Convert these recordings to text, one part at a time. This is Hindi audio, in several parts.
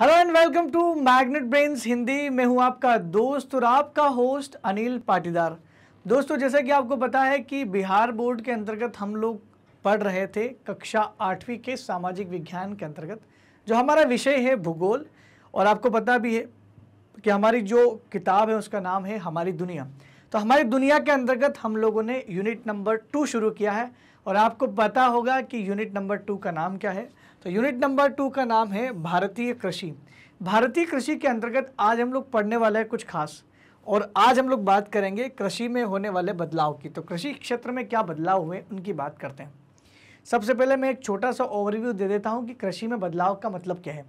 hello and welcome to Magnet Brains Hindi मैं हूं आपका दोस्त और आपका होस्ट अनिल पाटीदार दोस्तों जैसा कि आपको पता है कि बिहार बोर्ड के अंतर्गत हम लोग पढ़ रहे थे कक्षा आठवीं के सामाजिक विज्ञान के अंतर्गत जो हमारा विषय है भूगोल और आपको पता भी है कि हमारी जो किताब है उसका नाम है हमारी दुनिया तो हमारी दुनिया के अंतर्गत हम लोगों ने यूनिट नंबर टू शुरू किया है और आपको पता होगा कि यूनिट नंबर टू का नाम क्या है तो यूनिट नंबर टू का नाम है भारतीय कृषि भारतीय कृषि के अंतर्गत आज हम लोग पढ़ने वाले हैं कुछ खास और आज हम लोग बात करेंगे कृषि में होने वाले बदलाव की तो कृषि क्षेत्र में क्या बदलाव हुए उनकी बात करते हैं सबसे पहले मैं एक छोटा सा ओवरव्यू दे देता हूँ कि कृषि में बदलाव का मतलब क्या है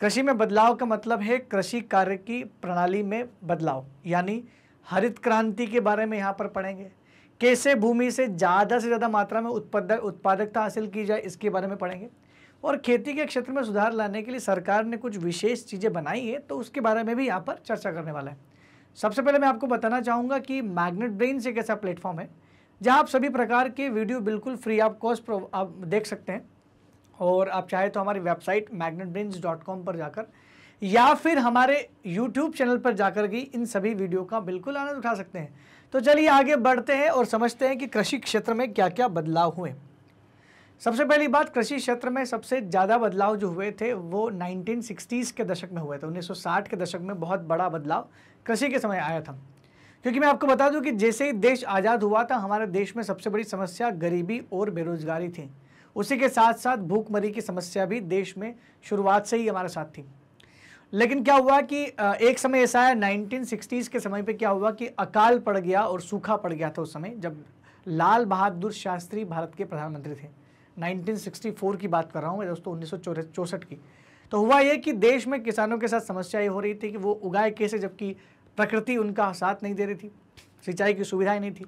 कृषि में बदलाव का मतलब है कृषि कार्य की प्रणाली में बदलाव यानी हरित क्रांति के बारे में यहाँ पर पढ़ेंगे कैसे भूमि से ज़्यादा से ज़्यादा मात्रा में उत्पादक उत्पादकता हासिल की जाए इसके बारे में पढ़ेंगे और खेती के क्षेत्र में सुधार लाने के लिए सरकार ने कुछ विशेष चीज़ें बनाई है तो उसके बारे में भी यहाँ पर चर्चा करने वाला है सबसे पहले मैं आपको बताना चाहूँगा कि मैग्नेट ब्रेन्स एक ऐसा प्लेटफॉर्म है जहाँ आप सभी प्रकार के वीडियो बिल्कुल फ्री आप कॉस्ट आप देख सकते हैं और आप चाहे तो हमारी वेबसाइट मैग्नेट पर जाकर या फिर हमारे यूट्यूब चैनल पर जाकर भी इन सभी वीडियो का बिल्कुल आनंद उठा सकते हैं तो चलिए आगे बढ़ते हैं और समझते हैं कि कृषि क्षेत्र में क्या क्या बदलाव हुए सबसे पहली बात कृषि क्षेत्र में सबसे ज़्यादा बदलाव जो हुए थे वो 1960s के दशक में हुए थे 1960 के दशक में बहुत बड़ा बदलाव कृषि के समय आया था क्योंकि मैं आपको बता दूं कि जैसे ही देश आज़ाद हुआ था हमारे देश में सबसे बड़ी समस्या गरीबी और बेरोजगारी थी उसी के साथ साथ भूखमरी की समस्या भी देश में शुरुआत से ही हमारे साथ थी लेकिन क्या हुआ कि एक समय ऐसा आया नाइनटीन के समय पे क्या हुआ कि अकाल पड़ गया और सूखा पड़ गया था उस समय जब लाल बहादुर शास्त्री भारत के प्रधानमंत्री थे 1964 की बात कर रहा हूँ मैं दोस्तों उन्नीस की तो हुआ ये कि देश में किसानों के साथ समस्या ये हो रही थी कि वो उगाए कैसे जबकि प्रकृति उनका साथ नहीं दे रही थी सिंचाई की सुविधाएं नहीं थी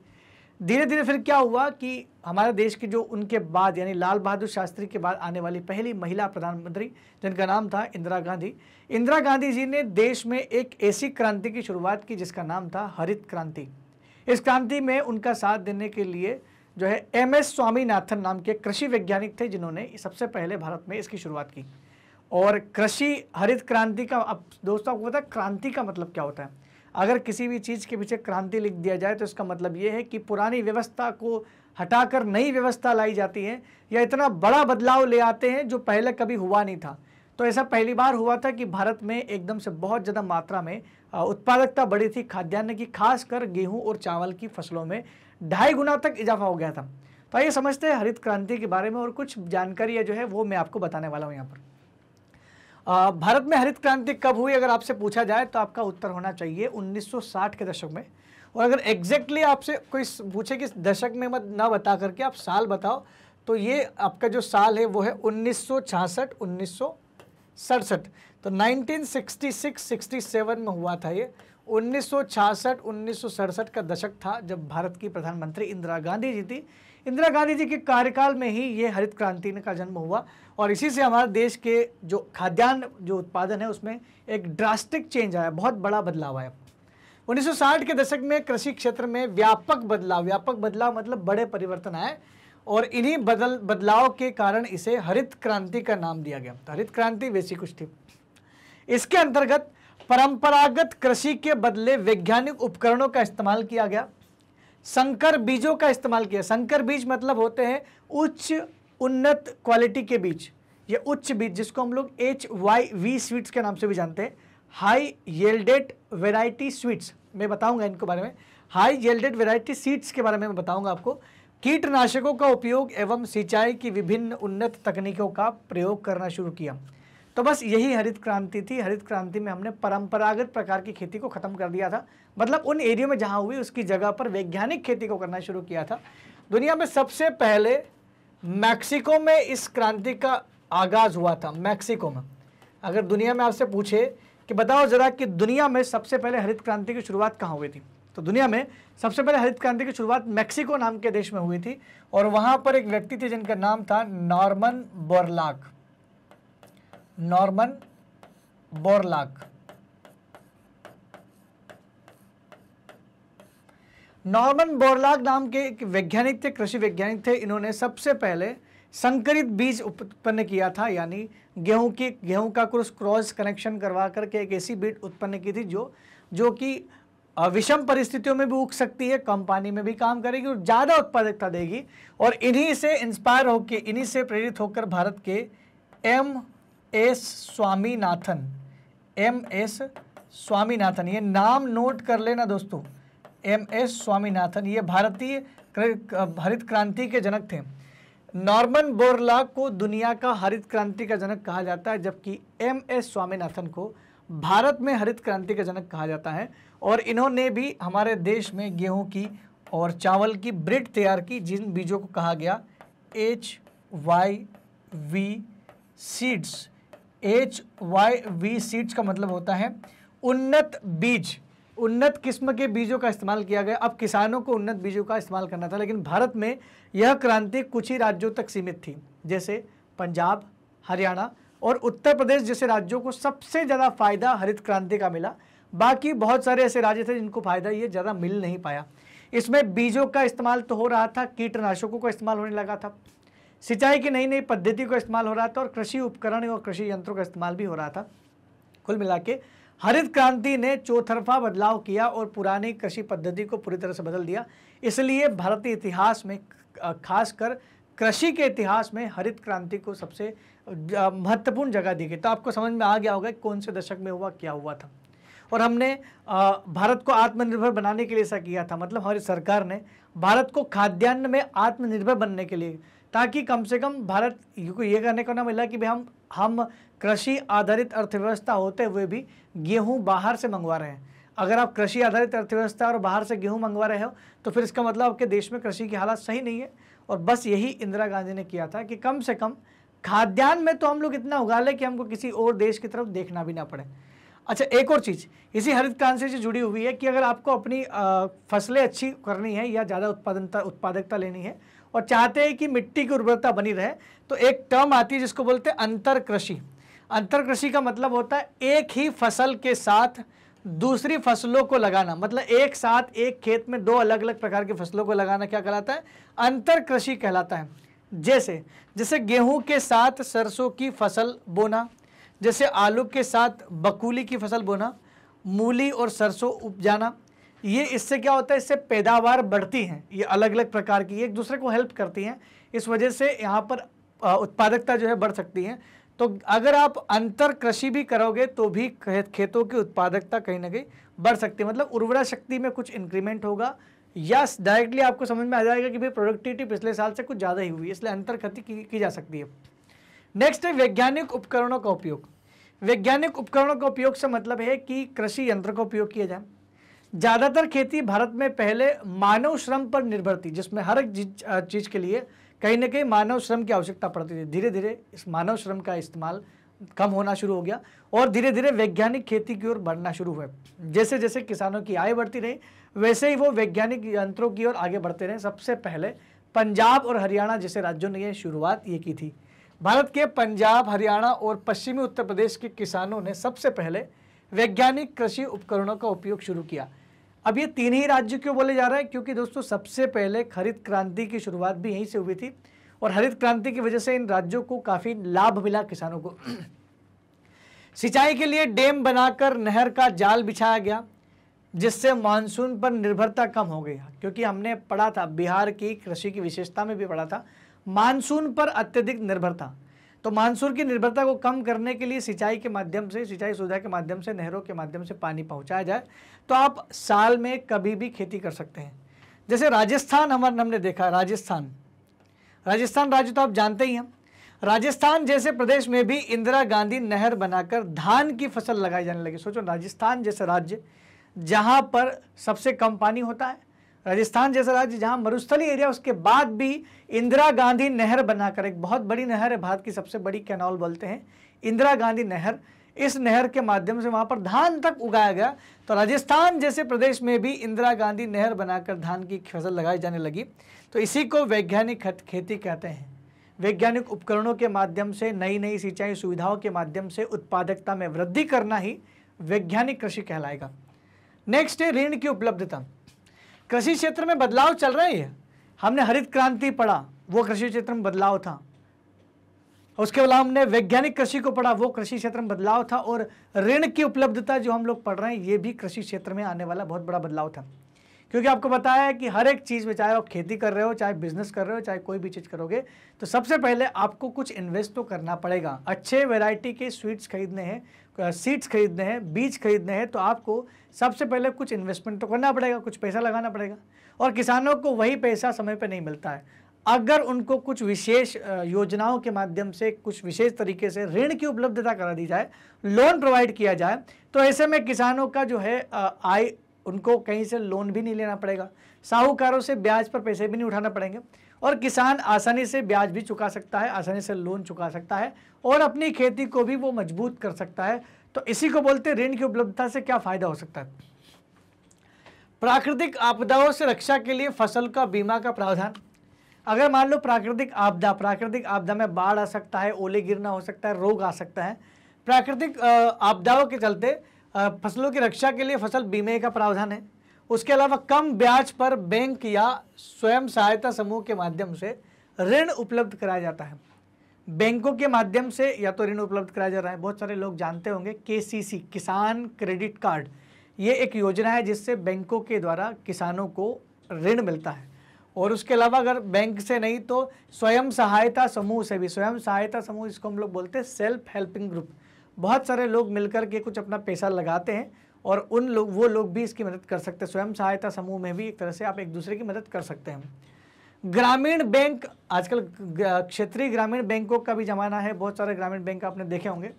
धीरे धीरे फिर क्या हुआ कि हमारे देश के जो उनके बाद यानी लाल बहादुर शास्त्री के बाद आने वाली पहली महिला प्रधानमंत्री जिनका नाम था इंदिरा गांधी इंदिरा गांधी जी ने देश में एक ऐसी क्रांति की शुरुआत की जिसका नाम था हरित क्रांति इस क्रांति में उनका साथ देने के लिए जो है एम एस स्वामीनाथन नाम के कृषि वैज्ञानिक थे जिन्होंने सबसे पहले भारत में इसकी शुरुआत की और कृषि हरित क्रांति का अब दोस्तों आपको पता है क्रांति का मतलब क्या होता है अगर किसी भी चीज़ के पीछे क्रांति लिख दिया जाए तो इसका मतलब ये है कि पुरानी व्यवस्था को हटाकर नई व्यवस्था लाई जाती है या इतना बड़ा बदलाव ले आते हैं जो पहले कभी हुआ नहीं था तो ऐसा पहली बार हुआ था कि भारत में एकदम से बहुत ज़्यादा मात्रा में उत्पादकता बढ़ी थी खाद्यान्न की खासकर गेहूं और चावल की फसलों में ढाई गुना तक इजाफा हो गया था तो आइए समझते हैं हरित क्रांति के बारे में और कुछ जानकारी जो है वो मैं आपको बताने वाला हूँ यहाँ पर भारत में हरित क्रांति कब हुई अगर आपसे पूछा जाए तो आपका उत्तर होना चाहिए 1960 के दशक में और अगर एग्जैक्टली आपसे कोई पूछे कि दशक में मत ना बता करके आप साल बताओ तो ये आपका जो साल है वो है उन्नीस सौ तो 1966 67 में हुआ था ये 1966 1967 का दशक था जब भारत की प्रधानमंत्री इंदिरा गांधी जी थी इंदिरा गांधी जी के कार्यकाल में ही ये हरित क्रांति का जन्म हुआ और इसी से हमारे देश के जो खाद्यान्न जो उत्पादन है उसमें एक ड्रास्टिक चेंज आया बहुत बड़ा बदलाव आया 1960 के दशक में कृषि क्षेत्र में व्यापक बदलाव व्यापक बदलाव मतलब बड़े परिवर्तन आए और इन्हीं बदल बदलाव के कारण इसे हरित क्रांति का नाम दिया गया तो हरित क्रांति वैसी कुछ थी इसके अंतर्गत परंपरागत कृषि के बदले वैज्ञानिक उपकरणों का इस्तेमाल किया गया संकर बीजों का इस्तेमाल किया संकर बीज मतलब होते हैं उच्च उन्नत क्वालिटी के बीज ये उच्च बीज जिसको हम लोग एच वाई वी स्वीट्स के नाम से भी जानते हैं हाई येल्डेड वेराइटी स्वीट्स मैं बताऊंगा इनके बारे में हाई येल्डेड वेराइटी सीड्स के बारे में मैं बताऊंगा आपको कीटनाशकों का उपयोग एवं सिंचाई की विभिन्न उन्नत तकनीकों का प्रयोग करना शुरू किया तो बस यही हरित क्रांति थी हरित क्रांति में हमने परंपरागत प्रकार की खेती को ख़त्म कर दिया था मतलब उन एरियो में जहाँ हुई उसकी जगह पर वैज्ञानिक खेती को करना शुरू किया था दुनिया में सबसे पहले मैक्सिको में इस क्रांति का आगाज़ हुआ था मैक्सिको में अगर दुनिया में आपसे पूछे कि बताओ ज़रा कि दुनिया में सबसे पहले हरित क्रांति की शुरुआत कहाँ हुई थी तो दुनिया में सबसे पहले हरित क्रांति की शुरुआत मैक्सिको नाम के देश में हुई थी और वहाँ पर एक व्यक्ति थे जिनका नाम था Norman Borlaug Norman Borlaug Norman Borlaug नाम के एक वैज्ञानिक थे कृषि वैज्ञानिक थे इन्होंने सबसे पहले संकरित बीज उत्पन्न किया था यानी गेहूं की गेहूं का क्रॉस क्रॉस कनेक्शन करवा करके एक ऐसी बीज उत्पन्न की थी जो जो कि विषम परिस्थितियों में भी उग सकती है कम पानी में भी काम करेगी और ज़्यादा उत्पादकता देगी और इन्हीं से इंस्पायर होकर इन्हीं से प्रेरित होकर भारत के M S Swaminathan M S Swaminathan ये नाम नोट कर लेना दोस्तों एम एस स्वामीनाथन ये भारतीय हरित क्रांति के जनक थे नॉर्मन बोरला को दुनिया का हरित क्रांति का जनक कहा जाता है जबकि एम एस स्वामीनाथन को भारत में हरित क्रांति का जनक कहा जाता है और इन्होंने भी हमारे देश में गेहूं की और चावल की ब्रिड तैयार की जिन बीजों को कहा गया H Y V seeds H Y V seeds का मतलब होता है उन्नत बीज उन्नत किस्म के बीजों का इस्तेमाल किया गया अब किसानों को उन्नत बीजों का इस्तेमाल करना था लेकिन भारत में यह क्रांति कुछ ही राज्यों तक सीमित थी जैसे पंजाब हरियाणा और उत्तर प्रदेश जैसे राज्यों को सबसे ज़्यादा फायदा हरित क्रांति का मिला बाकी बहुत सारे ऐसे राज्य थे जिनको फायदा ये ज़्यादा मिल नहीं पाया इसमें बीजों का इस्तेमाल तो हो रहा था कीटनाशकों का इस्तेमाल होने लगा था सिंचाई की नई नई पद्धति का इस्तेमाल हो रहा था और कृषि उपकरण और कृषि यंत्रों का इस्तेमाल भी हो रहा था कुल मिला के हरित क्रांति ने चौथरफा बदलाव किया और पुरानी कृषि पद्धति को पूरी तरह से बदल दिया इसलिए भारतीय इतिहास में खासकर कृषि के इतिहास में हरित क्रांति को सबसे महत्वपूर्ण जगह दी गई तो आपको समझ में आ गया होगा कौन से दशक में हुआ क्या हुआ था और हमने भारत को आत्मनिर्भर बनाने के लिए ऐसा किया था मतलब हमारी सरकार ने भारत को खाद्यान्न में आत्मनिर्भर बनने के लिए ताकि कम से कम भारत को ये करने को ना मिला कि भाई हम हम कृषि आधारित अर्थव्यवस्था होते हुए भी गेहूँ बाहर से मंगवा रहे हैं अगर आप कृषि आधारित अर्थव्यवस्था और बाहर से गेहूँ मंगवा रहे हो तो फिर इसका मतलब आपके देश में कृषि की हालत सही नहीं है और बस यही इंदिरा गांधी ने किया था कि कम से कम खाद्यान्न में तो हम लोग इतना उगा लें कि हमको किसी और देश की तरफ देखना भी ना पड़े अच्छा एक और चीज़ इसी हरित क्रांति से जुड़ी हुई है कि अगर आपको अपनी फसलें अच्छी करनी है या ज़्यादा उत्पादनता उत्पादकता लेनी है और चाहते हैं कि मिट्टी की उर्वरता बनी रहे तो एक टर्म आती है जिसको बोलते हैं अंतर कृषि अंतर कृषि का मतलब होता है एक ही फसल के साथ दूसरी फसलों को लगाना मतलब एक साथ एक खेत में दो अलग अलग प्रकार की फसलों को लगाना क्या कहलाता है अंतर कृषि कहलाता है जैसे जैसे गेहूं के साथ सरसों की फसल बोना जैसे आलू के साथ बकूली की फसल बोना मूली और सरसों उपजाना ये इससे क्या होता है इससे पैदावार बढ़ती हैं ये अलग अलग प्रकार की एक दूसरे को हेल्प करती हैं इस वजह से यहाँ पर उत्पादकता जो है बढ़ सकती है तो अगर आप अंतर कृषि भी करोगे तो भी खेतों की उत्पादकता कहीं ना कहीं बढ़ सकती है मतलब उर्वरा शक्ति में कुछ इंक्रीमेंट होगा या डायरेक्टली आपको समझ में आ जाएगा कि भाई प्रोडक्टिविटी पिछले साल से कुछ ज़्यादा ही हुई इसलिए अंतर खती की, की जा सकती है नेक्स्ट है वैज्ञानिक उपकरणों का उपयोग वैज्ञानिक उपकरणों का उपयोग से मतलब है कि कृषि यंत्र का उपयोग किया जाए ज़्यादातर खेती भारत में पहले मानव श्रम पर निर्भर थी जिसमें हर एक चीज़ के लिए कहीं ना कहीं मानव श्रम की आवश्यकता पड़ती थी धीरे धीरे इस मानव श्रम का इस्तेमाल कम होना शुरू हो गया और धीरे धीरे वैज्ञानिक खेती की ओर बढ़ना शुरू हुए जैसे जैसे किसानों की आय बढ़ती रही वैसे ही वो वैज्ञानिक यंत्रों की ओर आगे बढ़ते रहे सबसे पहले पंजाब और हरियाणा जैसे राज्यों ने यह शुरुआत ये की थी भारत के पंजाब हरियाणा और पश्चिमी उत्तर प्रदेश के किसानों ने सबसे पहले वैज्ञानिक कृषि उपकरणों का उपयोग शुरू किया अब ये तीन ही राज्य क्यों बोले जा रहे हैं क्योंकि दोस्तों सबसे पहले हरित क्रांति की शुरुआत भी यहीं से हुई थी और हरित क्रांति की वजह से इन राज्यों को काफ़ी लाभ मिला किसानों को सिंचाई के लिए डैम बनाकर नहर का जाल बिछाया गया जिससे मानसून पर निर्भरता कम हो गई क्योंकि हमने पढ़ा था बिहार की कृषि की विशेषता में भी पढ़ा था मानसून पर अत्यधिक निर्भरता तो मानसून की निर्भरता को कम करने के लिए सिंचाई के माध्यम से सिंचाई सुविधा के माध्यम से नहरों के माध्यम से पानी पहुंचाया जाए तो आप साल में कभी भी खेती कर सकते हैं जैसे राजस्थान हमारे हमने देखा राजस्थान राजस्थान राज्य तो आप जानते ही हैं राजस्थान जैसे प्रदेश में भी इंदिरा गांधी नहर बनाकर धान की फसल लगाई जाने लगी सोचो राजस्थान जैसे राज्य जहाँ पर सबसे कम पानी होता है राजस्थान जैसा राज्य जहां मरुस्थली एरिया उसके बाद भी इंदिरा गांधी नहर बनाकर एक बहुत बड़ी नहर है भारत की सबसे बड़ी कैनॉल बोलते हैं इंदिरा गांधी नहर इस नहर के माध्यम से वहाँ पर धान तक उगाया गया तो राजस्थान जैसे प्रदेश में भी इंदिरा गांधी नहर बनाकर धान की फसल लगाई जाने लगी तो इसी को वैज्ञानिक खेती कहते हैं वैज्ञानिक उपकरणों के माध्यम से नई नई सिंचाई सुविधाओं के माध्यम से उत्पादकता में वृद्धि करना ही वैज्ञानिक कृषि कहलाएगा नेक्स्ट है ऋण की उपलब्धता कृषि क्षेत्र में बदलाव चल रहे है हमने हरित क्रांति पढ़ा वो कृषि क्षेत्र में बदलाव था उसके अलावा हमने वैज्ञानिक कृषि को पढ़ा वो कृषि क्षेत्र में बदलाव था और ऋण की उपलब्धता जो हम लोग पढ़ रहे हैं ये भी कृषि क्षेत्र में आने वाला बहुत बड़ा बदलाव था क्योंकि आपको बताया है कि हर एक चीज़ में चाहे आप खेती कर रहे हो चाहे बिजनेस कर रहे हो चाहे कोई भी चीज़ करोगे तो सबसे पहले आपको कुछ इन्वेस्ट तो करना पड़ेगा अच्छे वेराइटी के स्वीट्स खरीदने हैं सीड्स खरीदने हैं बीज खरीदने हैं तो आपको सबसे पहले कुछ इन्वेस्टमेंट तो करना पड़ेगा कुछ पैसा लगाना पड़ेगा और किसानों को वही पैसा समय पर नहीं मिलता है अगर उनको कुछ विशेष योजनाओं के माध्यम से कुछ विशेष तरीके से ऋण की उपलब्धता करा दी जाए लोन प्रोवाइड किया जाए तो ऐसे में किसानों का जो है आय उनको कहीं से लोन भी नहीं लेना पड़ेगा साहूकारों से ब्याज पर पैसे भी नहीं उठाना पड़ेंगे और किसान आसानी से ब्याज भी चुका सकता है आसानी से लोन चुका सकता है और अपनी खेती को भी वो मजबूत कर सकता है तो इसी को बोलते ऋण की उपलब्धता से क्या फ़ायदा हो सकता है प्राकृतिक आपदाओं से रक्षा के लिए फसल का बीमा का प्रावधान अगर मान लो प्राकृतिक आपदा प्राकृतिक आपदा में बाढ़ आ सकता है ओले गिरना हो सकता है रोग आ सकता है प्राकृतिक आपदाओं के चलते फसलों की रक्षा के लिए फसल बीमे का प्रावधान है उसके अलावा कम ब्याज पर बैंक या स्वयं सहायता समूह के माध्यम से ऋण उपलब्ध कराया जाता है बैंकों के माध्यम से या तो ऋण उपलब्ध कराया जा रहा है बहुत सारे लोग जानते होंगे के किसान क्रेडिट कार्ड ये एक योजना है जिससे बैंकों के द्वारा किसानों को ऋण मिलता है और उसके अलावा अगर बैंक से नहीं तो स्वयं सहायता समूह से भी स्वयं सहायता समूह इसको हम लोग बोलते हैं सेल्फ हेल्पिंग ग्रुप बहुत सारे लोग मिलकर के कुछ अपना पैसा लगाते हैं और उन लोग वो लोग भी इसकी मदद कर सकते हैं स्वयं सहायता समूह में भी एक तरह से आप एक दूसरे की मदद कर सकते हैं ग्रामीण बैंक आजकल क्षेत्रीय ग्रामीण बैंकों का भी जमाना है बहुत सारे ग्रामीण बैंक आपने देखे होंगे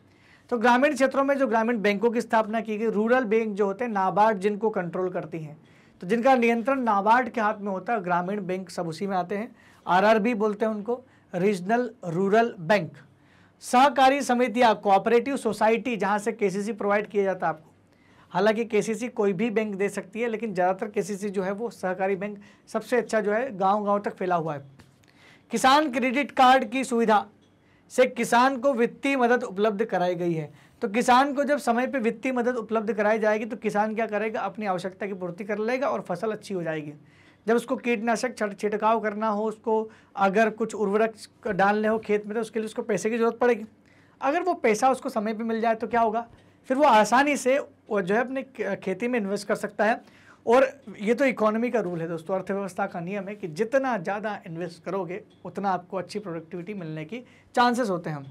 तो ग्रामीण क्षेत्रों में जो ग्रामीण बैंकों की स्थापना की गई रूरल बैंक जो होते हैं नाबार्ड जिनको कंट्रोल करती हैं तो जिनका नियंत्रण नाबार्ड के हाथ में होता है ग्रामीण बैंक सब उसी में आते हैं आरआरबी बोलते हैं उनको रीजनल रूरल बैंक सहकारी समितियाँ कोऑपरेटिव सोसाइटी जहाँ से केसीसी प्रोवाइड किया जाता है आपको हालांकि केसीसी कोई भी बैंक दे सकती है लेकिन ज़्यादातर केसीसी जो है वो सहकारी बैंक सबसे अच्छा जो है गांव गांव तक फैला हुआ है किसान क्रेडिट कार्ड की सुविधा से किसान को वित्तीय मदद उपलब्ध कराई गई है तो किसान को जब समय पर वित्तीय मदद उपलब्ध कराई जाएगी तो किसान क्या करेगा अपनी आवश्यकता की पूर्ति कर लेगा और फसल अच्छी हो जाएगी जब उसको कीटनाशक छिड़काव करना हो उसको अगर कुछ उर्वरक डालने हो खेत में तो उसके लिए उसको पैसे की ज़रूरत पड़ेगी अगर वो पैसा उसको समय पर मिल जाए तो क्या होगा फिर वो आसानी से वो जो है अपने खेती में इन्वेस्ट कर सकता है और ये तो इकोनॉमी का रूल है दोस्तों अर्थव्यवस्था का नियम है कि जितना ज़्यादा इन्वेस्ट करोगे उतना आपको अच्छी प्रोडक्टिविटी मिलने की चांसेस होते हैं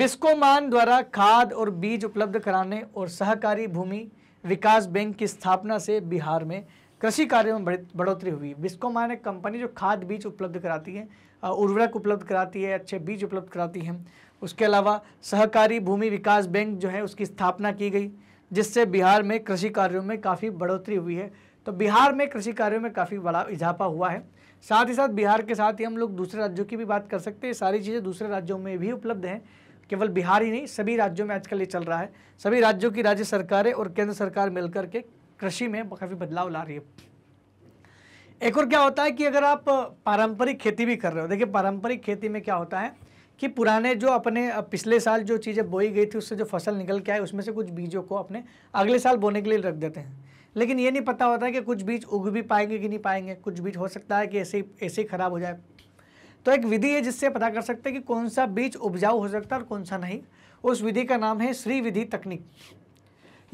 बिस्कोमान द्वारा खाद और बीज उपलब्ध कराने और सहकारी भूमि विकास बैंक की स्थापना से बिहार में कृषि कार्यों में बढ़ोतरी हुई बिस्कोमा एक कंपनी जो खाद बीज उपलब्ध कराती है उर्वरक उपलब्ध कराती है अच्छे बीज उपलब्ध कराती है उसके अलावा सहकारी भूमि विकास बैंक जो है उसकी स्थापना की गई जिससे बिहार में कृषि कार्यों में काफ़ी बढ़ोतरी हुई है तो बिहार में कृषि कार्यों में काफ़ी बड़ा इजाफा हुआ है साथ ही साथ बिहार के साथ ही हम लोग दूसरे राज्यों की भी बात कर सकते हैं सारी चीज़ें दूसरे राज्यों में भी उपलब्ध हैं केवल बिहार ही नहीं सभी राज्यों में आजकल ये चल रहा है सभी राज्यों की राज्य सरकारें और केंद्र सरकार मिलकर के कृषि में काफ़ी बदलाव ला रही है एक और क्या होता है कि अगर आप पारंपरिक खेती भी कर रहे हो देखिए पारंपरिक खेती में क्या होता है कि पुराने जो अपने पिछले साल जो चीज़ें बोई गई थी उससे जो फसल निकल के आए उसमें से कुछ बीजों को अपने अगले साल बोने के लिए रख देते हैं लेकिन ये नहीं पता होता कि कुछ बीज उग भी पाएंगे कि नहीं पाएंगे कुछ बीज हो सकता है कि ऐसे ही ऐसे ही ख़राब हो जाए तो एक विधि है जिससे पता कर सकते हैं कि कौन सा बीज उपजाऊ हो सकता है और कौन सा नहीं उस विधि का नाम है श्री विधि तकनीक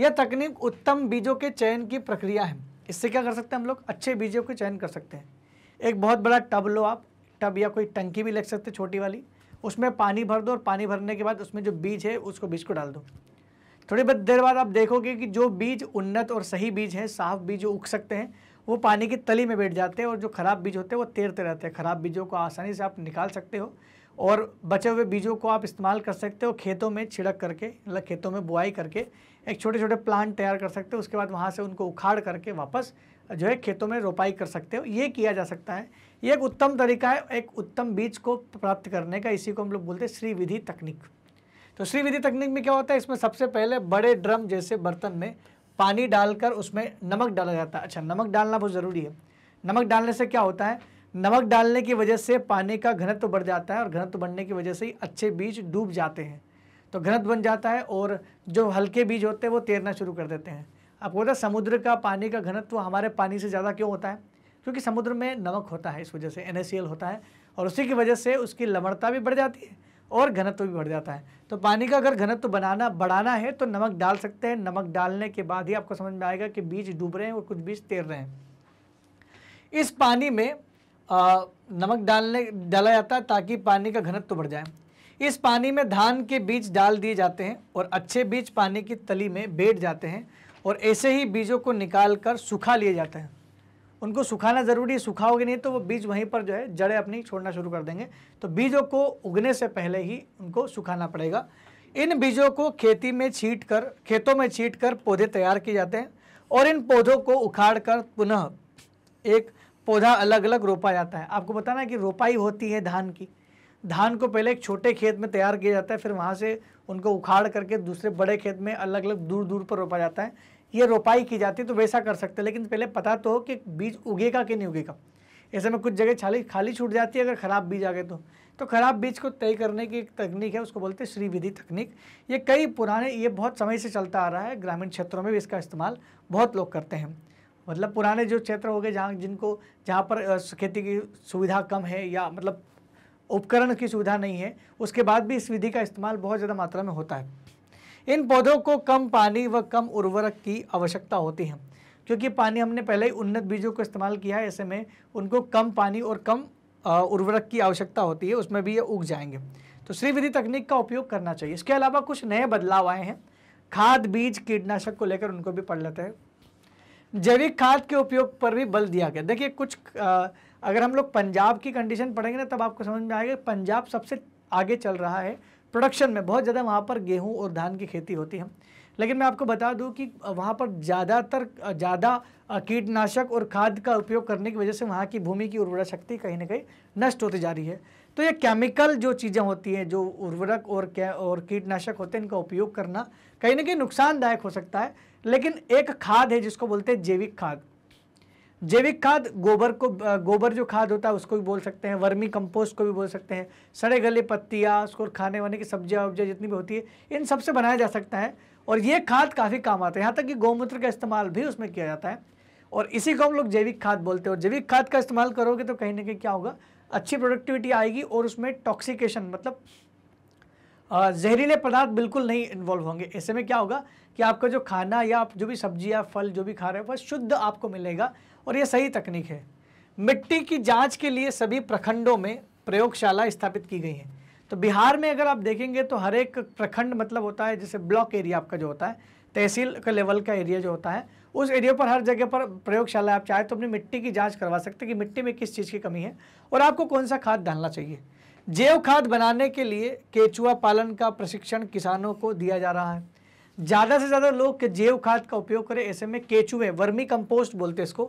यह तकनीक उत्तम बीजों के चयन की प्रक्रिया है इससे क्या कर सकते हैं हम लोग अच्छे बीजों के चयन कर सकते हैं एक बहुत बड़ा टब लो आप टब या कोई टंकी भी लग सकते छोटी वाली उसमें पानी भर दो और पानी भरने के बाद उसमें जो बीज है उसको बीज को डाल दो थोड़ी बहुत देर बाद आप देखोगे कि जो बीज उन्नत और सही बीज है साफ बीज उग सकते हैं वो पानी की तली में बैठ जाते हैं और जो खराब बीज होते हैं वो तैरते रहते हैं खराब बीजों को आसानी से आप निकाल सकते हो और बचे हुए बीजों को आप इस्तेमाल कर सकते हो खेतों में छिड़क करके मतलब खेतों में बुआई करके एक छोटे छोटे प्लांट तैयार कर सकते हो उसके बाद वहाँ से उनको उखाड़ करके वापस जो है खेतों में रोपाई कर सकते हो ये किया जा सकता है ये एक उत्तम तरीका है एक उत्तम बीज को प्राप्त करने का इसी को हम लोग बोलते हैं श्री विधि तकनीक तो श्री विधि तकनीक में क्या होता है इसमें सबसे पहले बड़े ड्रम जैसे बर्तन में पानी डालकर उसमें नमक डाला जाता है अच्छा नमक डालना बहुत ज़रूरी है नमक डालने से क्या होता है नमक डालने की वजह से पानी का घनत्व बढ़ जाता है और घनत्व बढ़ने की वजह से ही अच्छे बीज डूब जाते हैं तो घनत्व बन जाता है और जो हल्के बीज होते हैं वो तैरना शुरू कर देते हैं आपको पता है समुद्र का पानी का घनत्व हमारे पानी से ज़्यादा क्यों होता है क्योंकि समुद्र में नमक होता है इस वजह से एन होता है और उसी की वजह से उसकी लवणता भी बढ़ जाती है और घनत्व भी बढ़ जाता है तो पानी का अगर घनत्व बनाना बढ़ाना है तो नमक डाल सकते हैं नमक डालने के बाद ही आपको समझ में आएगा कि बीज डूब रहे हैं और कुछ बीज तैर रहे हैं इस पानी में नमक डालने डाला जाता है ताकि पानी का घनत्व तो बढ़ जाए इस पानी में धान के बीज डाल दिए जाते हैं और अच्छे बीज पानी की तली में बैठ जाते हैं और ऐसे ही बीजों को निकाल कर सूखा लिए जाते हैं उनको सुखाना ज़रूरी है सुखाओगे नहीं तो वो बीज वहीं पर जो है जड़ें अपनी छोड़ना शुरू कर देंगे तो बीजों को उगने से पहले ही उनको सुखाना पड़ेगा इन बीजों को खेती में छीट कर खेतों में छीट कर पौधे तैयार किए जाते हैं और इन पौधों को उखाड़ कर पुनः एक पौधा अलग अलग रोपा जाता है आपको बताना है कि रोपाई होती है धान की धान को पहले एक छोटे खेत में तैयार किया जाता है फिर वहाँ से उनको उखाड़ करके दूसरे बड़े खेत में अलग अलग दूर दूर पर रोपा जाता है ये रोपाई की जाती है तो वैसा कर सकते हैं लेकिन पहले पता तो हो कि बीज उगेगा कि नहीं उगेगा ऐसे में कुछ जगह खाली खाली छूट जाती है अगर ख़राब बीज आ गए तो तो ख़राब बीज को तय करने की एक तकनीक है उसको बोलते हैं श्री विधि तकनीक ये कई पुराने ये बहुत समय से चलता आ रहा है ग्रामीण क्षेत्रों में भी इसका इस्तेमाल बहुत लोग करते हैं मतलब पुराने जो क्षेत्र हो गए जहाँ जिनको जहाँ पर खेती की सुविधा कम है या मतलब उपकरण की सुविधा नहीं है उसके बाद भी इस विधि का इस्तेमाल बहुत ज़्यादा मात्रा में होता है इन पौधों को कम पानी व कम उर्वरक की आवश्यकता होती है क्योंकि पानी हमने पहले ही उन्नत बीजों को इस्तेमाल किया है ऐसे में उनको कम पानी और कम उर्वरक की आवश्यकता होती है उसमें भी ये उग जाएंगे तो श्री विधि तकनीक का उपयोग करना चाहिए इसके अलावा कुछ नए बदलाव आए हैं खाद बीज कीटनाशक को लेकर उनको भी पढ़ लेते हैं जैविक खाद के उपयोग पर भी बल दिया गया देखिए कुछ आ, अगर हम लोग पंजाब की कंडीशन पढ़ेंगे ना तब आपको समझ में आएगा पंजाब सबसे आगे चल रहा है प्रोडक्शन में बहुत ज़्यादा वहाँ पर गेहूँ और धान की खेती होती है लेकिन मैं आपको बता दूं कि वहाँ पर ज़्यादातर ज़्यादा कीटनाशक और खाद का उपयोग करने की वजह से वहाँ की भूमि की उर्वरा शक्ति कहीं ना कहीं नष्ट होती जा रही है तो ये केमिकल जो चीज़ें होती हैं जो उर्वरक और क्या और कीटनाशक होते हैं इनका उपयोग करना कहीं ना कहीं नुकसानदायक हो सकता है लेकिन एक खाद है जिसको बोलते हैं जैविक खाद जैविक खाद गोबर को गोबर जो खाद होता है उसको भी बोल सकते हैं वर्मी कंपोस्ट को भी बोल सकते हैं सड़े गले पत्तियाँ उसको खाने वाने की सब्जियाँ वब्जियाँ जितनी भी होती है इन सब से बनाया जा सकता है और ये खाद काफ़ी काम आता है यहाँ तक कि गौमूत्र का इस्तेमाल भी उसमें किया जाता है और इसी को हम लोग जैविक खाद बोलते हैं और जैविक खाद का इस्तेमाल करोगे तो कहीं ना कहीं क्या होगा अच्छी प्रोडक्टिविटी आएगी और उसमें टॉक्सिकेशन मतलब जहरीले पदार्थ बिल्कुल नहीं इन्वॉल्व होंगे ऐसे में क्या होगा कि आपका जो खाना या आप जो भी सब्जी या फल जो भी खा रहे हो वह शुद्ध आपको मिलेगा और यह सही तकनीक है मिट्टी की जाँच के लिए सभी प्रखंडों में प्रयोगशाला स्थापित की गई है तो बिहार में अगर आप देखेंगे तो हर एक प्रखंड मतलब होता है जैसे ब्लॉक एरिया आपका जो होता है तहसील का लेवल का एरिया जो होता है उस एरिया पर हर जगह पर प्रयोगशाला आप चाहे तो अपनी मिट्टी की जांच करवा सकते हैं कि मिट्टी में किस चीज़ की कमी है और आपको कौन सा खाद डालना चाहिए जैव खाद बनाने के लिए केचुआ पालन का प्रशिक्षण किसानों को दिया जा रहा है ज़्यादा से ज़्यादा लोग जैव खाद का उपयोग करें ऐसे में केचुए वर्मी कंपोस्ट बोलते हैं इसको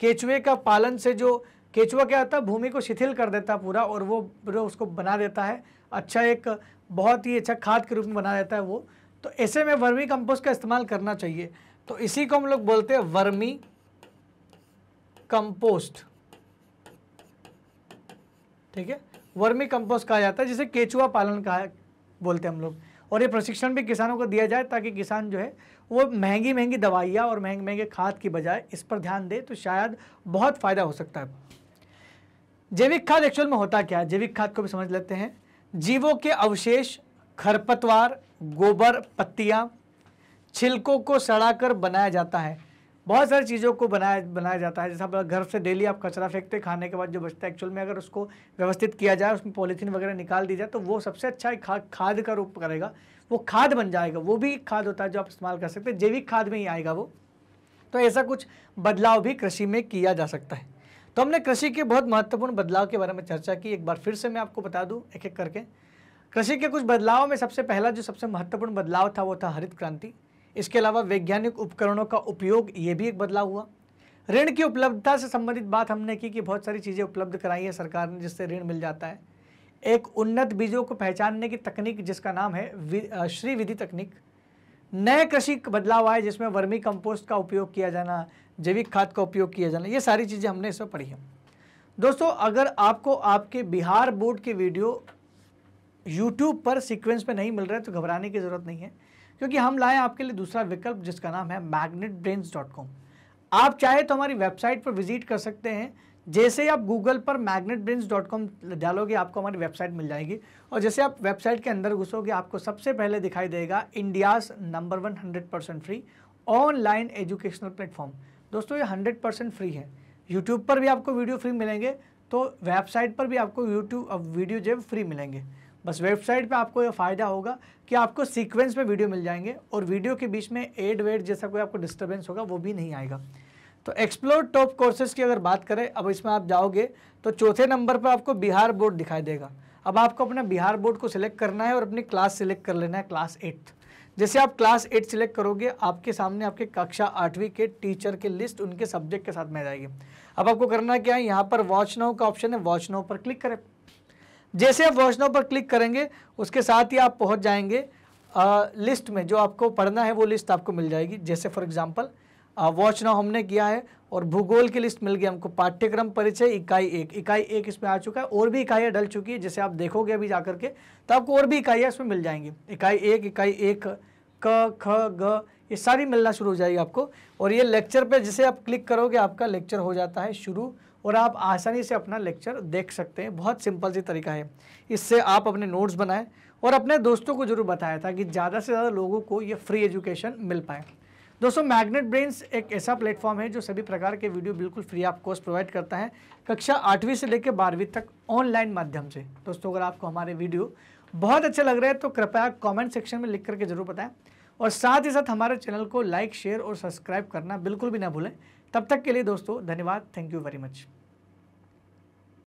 केचुए का पालन से जो केचुआ क्या होता है भूमि को शिथिल कर देता है पूरा और वो उसको बना देता है अच्छा एक बहुत ही अच्छा खाद के रूप में बना देता है वो तो ऐसे में वर्मी कंपोस्ट का इस्तेमाल करना चाहिए तो इसी को हम लोग बोलते हैं वर्मी कंपोस्ट ठीक है वर्मी कंपोस्ट कहा जाता है जिसे केचुआ पालन कहा बोलते हैं हम लोग और ये प्रशिक्षण भी किसानों को दिया जाए ताकि किसान जो है वो महंगी महंगी दवाइयाँ और महंगे महंगे खाद की बजाय इस पर ध्यान दे तो शायद बहुत फ़ायदा हो सकता है जैविक खाद एक्चुअल में होता क्या है जैविक खाद को भी समझ लेते हैं जीवों के अवशेष खरपतवार गोबर पत्तियाँ छिलकों को सड़ाकर बनाया जाता है बहुत सारी चीज़ों को बनाया बनाया जाता है जैसे आप घर से डेली आप कचरा फेंकते खाने के बाद जो बचता है एक्चुअल में अगर उसको व्यवस्थित किया जाए उसमें पॉलीथीन वगैरह निकाल दी जाए तो वो सबसे अच्छा खा, खाद का रूप करेगा वो खाद बन जाएगा वो भी खाद होता है जो आप इस्तेमाल कर सकते हैं जैविक खाद में ही आएगा वो तो ऐसा कुछ बदलाव भी कृषि में किया जा सकता है तो हमने कृषि के बहुत महत्वपूर्ण बदलाव के बारे में चर्चा की एक बार फिर से मैं आपको बता दूँ एक एक करके कृषि के कुछ बदलाव में सबसे पहला जो सबसे महत्वपूर्ण बदलाव था वो था हरित क्रांति इसके अलावा वैज्ञानिक उपकरणों का उपयोग ये भी एक बदलाव हुआ ऋण की उपलब्धता से संबंधित बात हमने की कि बहुत सारी चीज़ें उपलब्ध कराई है सरकार ने जिससे ऋण मिल जाता है एक उन्नत बीजों को पहचानने की तकनीक जिसका नाम है श्री विधि तकनीक नए कृषि बदलाव आए जिसमें वर्मी कंपोस्ट का उपयोग किया जाना जैविक खाद का उपयोग किया जाना ये सारी चीज़ें हमने इसमें पढ़ी हैं दोस्तों अगर आपको आपके बिहार बोर्ड के वीडियो यूट्यूब पर सीक्वेंस में नहीं मिल रहा है तो घबराने की ज़रूरत नहीं है क्योंकि हम लाए आपके लिए दूसरा विकल्प जिसका नाम है मैग्नेट आप चाहे तो हमारी वेबसाइट पर विजिट कर सकते हैं जैसे ही आप गूगल पर मैग्नेट डालोगे आपको हमारी वेबसाइट मिल जाएगी और जैसे आप वेबसाइट के अंदर घुसोगे आपको सबसे पहले दिखाई देगा India's number one hundred percent free online educational platform दोस्तों ये हंड्रेड परसेंट फ्री है यूट्यूब पर भी आपको वीडियो फ्री मिलेंगे तो वेबसाइट पर भी आपको यूट्यूब वीडियो जो फ्री मिलेंगे बस वेबसाइट पे आपको ये फ़ायदा होगा कि आपको सीक्वेंस में वीडियो मिल जाएंगे और वीडियो के बीच में एड वेड जैसा कोई आपको डिस्टर्बेंस होगा वो भी नहीं आएगा तो एक्सप्लोर टॉप कोर्सेज की अगर बात करें अब इसमें आप जाओगे तो चौथे नंबर पर आपको बिहार बोर्ड दिखाई देगा अब आपको अपना बिहार बोर्ड को सिलेक्ट करना है और अपनी क्लास सिलेक्ट कर लेना है क्लास एट्थ जैसे आप क्लास एट सिलेक्ट करोगे आपके सामने आपके कक्षा आठवीं के टीचर के लिस्ट उनके सब्जेक्ट के साथ में आ जाएगी अब आपको करना क्या है यहाँ पर वॉच नाउ का ऑप्शन है वॉच नाउ पर क्लिक करें जैसे आप वॉच नाउ पर क्लिक करेंगे उसके साथ ही आप पहुंच जाएंगे आ, लिस्ट में जो आपको पढ़ना है वो लिस्ट आपको मिल जाएगी जैसे फॉर एग्जांपल वॉच नाउ हमने किया है और भूगोल की लिस्ट मिल गई हमको पाठ्यक्रम परिचय इकाई एक इकाई एक इसमें आ चुका है और भी इकाइयाँ डल चुकी है जैसे आप देखोगे अभी जा करके तो आपको और भी इकाइयाँ इसमें मिल जाएंगी इकाई एक इकाई एक क ख ग ये सारी मिलना शुरू हो जाएगी आपको और ये लेक्चर पे जैसे आप क्लिक करोगे आपका लेक्चर हो जाता है शुरू और आप आसानी से अपना लेक्चर देख सकते हैं बहुत सिंपल सी तरीका है इससे आप अपने नोट्स बनाएं और अपने दोस्तों को जरूर बताया था कि ज़्यादा से ज़्यादा लोगों को ये फ्री एजुकेशन मिल पाए दोस्तों मैग्नेट ब्रेन्स एक ऐसा प्लेटफॉर्म है जो सभी प्रकार के वीडियो बिल्कुल फ्री आप कोर्स प्रोवाइड करता है कक्षा आठवीं से लेकर बारहवीं तक ऑनलाइन माध्यम से दोस्तों अगर आपको हमारे वीडियो बहुत अच्छे लग रहे हैं तो कृपया कमेंट सेक्शन में लिख करके जरूर बताएं और साथ ही साथ हमारे चैनल को लाइक शेयर और सब्सक्राइब करना बिल्कुल भी ना भूलें तब तक के लिए दोस्तों धन्यवाद थैंक यू वेरी मच